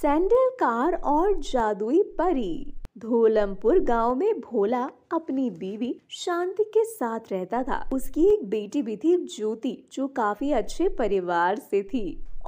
Sandal car और जादुई परी धोलमपुर गांव में भोला अपनी बीवी शांति के साथ रहता था उसकी एक बेटी भी थी ज्योति जो काफी अच्छे परिवार से थी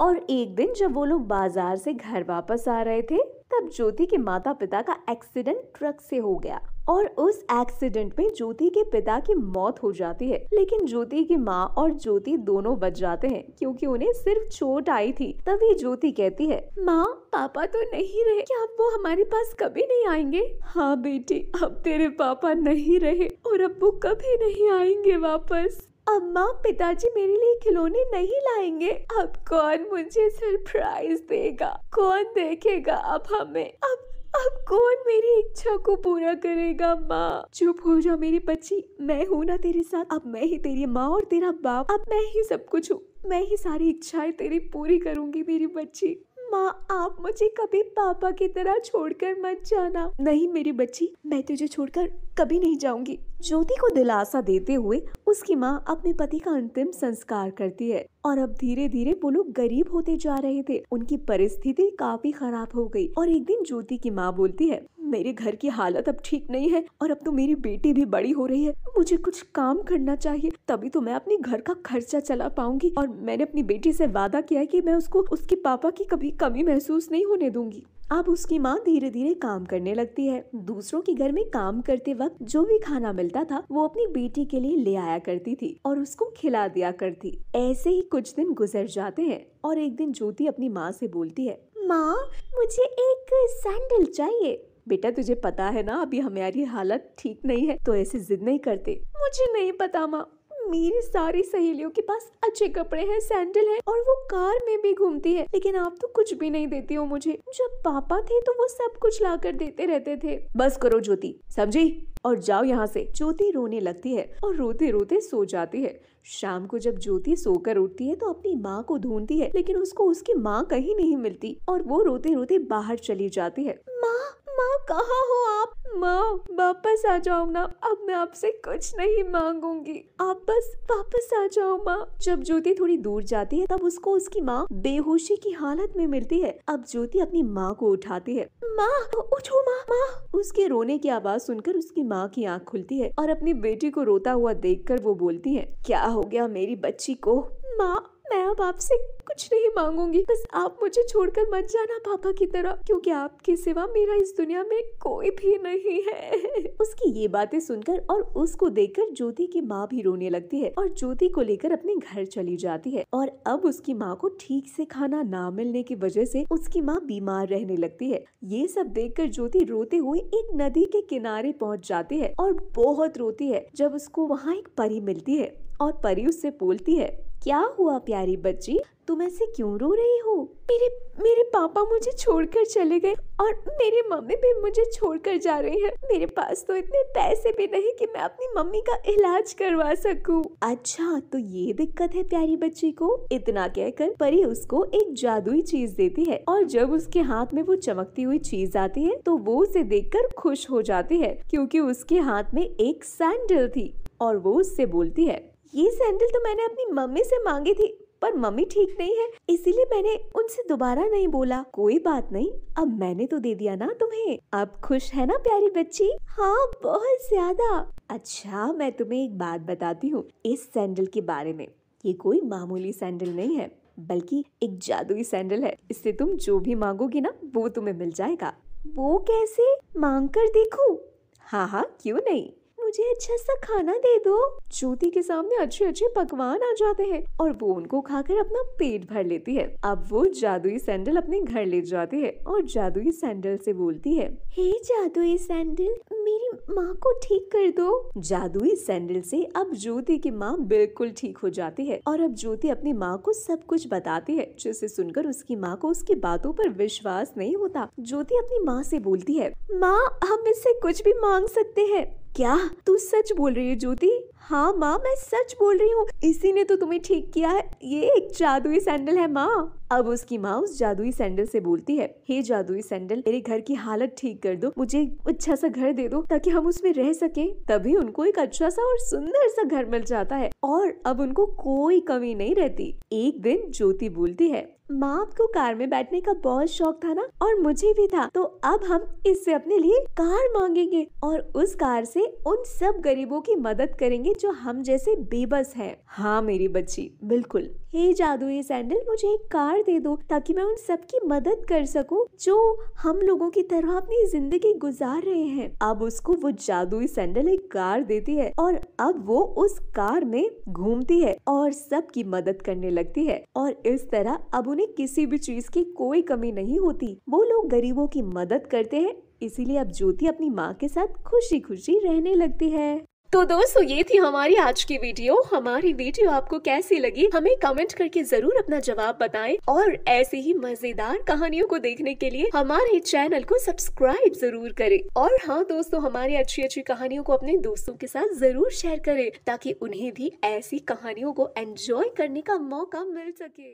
और एक दिन जब वो लोग बाजार से घर वापस आ रहे थे तब ज्योति के माता पिता का एक्सीडेंट ट्रक से हो गया और उस एक्सीडेंट में ज्योति के पिता की मौत हो जाती है लेकिन ज्योति की माँ और ज्योति दोनों बच जाते हैं क्योंकि उन्हें सिर्फ चोट आई थी तभी ज्योति कहती है माँ पापा तो नहीं रहे क्या वो हमारे पास कभी नहीं आएंगे हाँ बेटी अब तेरे पापा नहीं रहे और अब वो कभी नहीं आएंगे वापस अम्मा पिताजी मेरे लिए खिलौने नहीं लाएंगे अब कौन मुझे सरप्राइज देगा कौन देखेगा अब हमें अब अब कौन मेरी इच्छा को पूरा करेगा माँ चुप हो जाओ मेरी बच्ची मैं हूँ ना तेरे साथ अब मैं ही तेरी माँ और तेरा बाप अब मैं ही सब कुछ हूँ मैं ही सारी इच्छाएं तेरी पूरी करूंगी मेरी बच्ची माँ आप मुझे कभी पापा की तरह छोड़कर मत जाना नहीं मेरी बच्ची मैं तुझे छोड़कर कभी नहीं जाऊंगी ज्योति को दिलासा देते हुए उसकी माँ अपने पति का अंतिम संस्कार करती है और अब धीरे धीरे वो लोग गरीब होते जा रहे थे उनकी परिस्थिति काफी खराब हो गई और एक दिन ज्योति की माँ बोलती है मेरे घर की हालत अब ठीक नहीं है और अब तो मेरी बेटी भी बड़ी हो रही है मुझे कुछ काम करना चाहिए तभी तो मैं अपने घर का खर्चा चला पाऊंगी और मैंने अपनी बेटी से वादा किया है कि मैं उसको उसके पापा की कभी कमी महसूस नहीं होने दूंगी अब उसकी माँ धीरे धीरे काम करने लगती है दूसरों के घर में काम करते वक्त जो भी खाना मिलता था वो अपनी बेटी के लिए ले आया करती थी और उसको खिला दिया करती ऐसे ही कुछ दिन गुजर जाते हैं और एक दिन ज्योति अपनी माँ से बोलती है माँ मुझे एक सैंडल चाहिए बेटा तुझे पता है ना अभी हमारी हालत ठीक नहीं है तो ऐसे जिद नहीं करते मुझे नहीं पता माँ मेरी सारी सहेलियों के पास अच्छे कपड़े हैं सैंडल है और वो कार में भी घूमती है लेकिन आप तो कुछ भी नहीं देती हो मुझे जब पापा थे तो वो सब कुछ ला कर देते रहते थे बस करो ज्योति समझी और जाओ यहाँ से ज्योति रोने लगती है और रोते रोते सो जाती है शाम को जब ज्योति सोकर उठती है तो अपनी माँ को ढूंढती है लेकिन उसको उसकी माँ कहीं नहीं मिलती और वो रोते रोते बाहर चली जाती है माँ माँ कहाँ हो आप माँ वापस आ जाओ ना अब मैं आपसे कुछ नहीं मांगूंगी आप बस वापस आ जाओ माँ जब ज्योति थोड़ी दूर जाती है तब उसको उसकी माँ बेहोशी की हालत में मिलती है अब ज्योति अपनी माँ को उठाती है माँ उठो माँ माँ उसके रोने की आवाज सुनकर उसकी माँ की आँख खुलती है और अपनी बेटी को रोता हुआ देख वो बोलती है क्या हो गया मेरी बच्ची को माँ मैं अब आपसे कुछ नहीं मांगूंगी बस आप मुझे छोड़कर मत जाना पापा की तरह क्योंकि आपके सिवा मेरा इस दुनिया में कोई भी नहीं है उसकी ये बातें सुनकर और उसको देखकर ज्योति की माँ भी रोने लगती है और ज्योति को लेकर अपने घर चली जाती है और अब उसकी माँ को ठीक से खाना ना मिलने की वजह से उसकी माँ बीमार रहने लगती है ये सब देख ज्योति रोते हुए एक नदी के किनारे पहुँच जाती है और बहुत रोती है जब उसको वहाँ एक परी मिलती है और परी उससे बोलती है क्या हुआ प्यारी बच्ची तुम ऐसे क्यों रो रही हो मेरे मेरे पापा मुझे छोड़कर चले गए और मेरी मम्मी भी मुझे छोड़कर जा रही है मेरे पास तो इतने पैसे भी नहीं कि मैं अपनी मम्मी का इलाज करवा सकूं। अच्छा तो ये दिक्कत है प्यारी बच्ची को इतना कहकर परी उसको एक जादुई चीज देती है और जब उसके हाथ में वो चमकती हुई चीज आती है तो वो उसे कर खुश हो जाती है क्यूँकी उसके हाथ में एक सैंडल थी और वो उससे बोलती है ये सैंडल तो मैंने अपनी मम्मी से मांगी थी पर मम्मी ठीक नहीं है इसीलिए मैंने उनसे दोबारा नहीं बोला कोई बात नहीं अब मैंने तो दे दिया ना तुम्हें अब खुश है ना प्यारी बच्ची हाँ बहुत ज्यादा अच्छा मैं तुम्हें एक बात बताती हूँ इस सैंडल के बारे में ये कोई मामूली सैंडल नहीं है बल्कि एक जादुई सैंडल है इससे तुम जो भी मांगोगे ना वो तुम्हें मिल जाएगा वो कैसे मांग कर देखो हाँ हाँ क्यों नहीं मुझे अच्छा सा खाना दे दो ज्योति के सामने अच्छे अच्छे पकवान आ जाते हैं और वो उनको खाकर अपना पेट भर लेती है अब वो जादुई सैंडल अपने घर ले जाती है और जादुई सैंडल से बोलती है हे जादुई सैंडल मेरी माँ को ठीक कर दो जादुई सैंडल से अब ज्योति की माँ बिल्कुल ठीक हो जाती है और अब ज्योति अपनी माँ को सब कुछ बताती है जिसे सुनकर उसकी माँ को उसकी बातों पर विश्वास नहीं होता ज्योति अपनी माँ से बोलती है माँ हम इससे कुछ भी मांग सकते हैं क्या तू सच बोल रही है ज्योति हाँ माँ मैं सच बोल रही हूँ इसी ने तो तुम्हें ठीक किया है ये एक जादुई सैंडल है माँ अब उसकी माँ उस जादुई सैंडल से बोलती है हे जादुई सैंडल मेरे घर की हालत ठीक कर दो मुझे अच्छा सा घर दे दो ताकि हम उसमें रह सके तभी उनको एक अच्छा सा और सुंदर सा घर मिल जाता है और अब उनको कोई कमी नहीं रहती एक दिन ज्योति बोलती है माँ आपको कार में बैठने का बहुत शौक था ना और मुझे भी था तो अब हम इससे अपने लिए कार मांगेंगे और उस कार से उन सब गरीबों की मदद करेंगे करेंगे जो हम जैसे बेबस है हाँ मेरी बच्ची बिल्कुल हे जादू ये सैंडल मुझे एक कार दे दो ताकि मैं उन सब की मदद कर सकूं जो हम लोगों की तरह अपनी जिंदगी गुजार रहे हैं अब उसको वो जादुई सैंडल एक कार देती है और अब वो उस कार में घूमती है और सबकी मदद करने लगती है और इस तरह अब उन्हें किसी भी चीज की कोई कमी नहीं होती वो लोग गरीबों की मदद करते हैं इसीलिए अब ज्योति अपनी माँ के साथ खुशी खुशी रहने लगती है तो दोस्तों ये थी हमारी आज की वीडियो हमारी वीडियो आपको कैसी लगी हमें कमेंट करके जरूर अपना जवाब बताएं और ऐसे ही मजेदार कहानियों को देखने के लिए हमारे चैनल को सब्सक्राइब जरूर करें और हाँ दोस्तों हमारी अच्छी अच्छी कहानियों को अपने दोस्तों के साथ जरूर शेयर करें ताकि उन्हें भी ऐसी कहानियों को एंजॉय करने का मौका मिल सके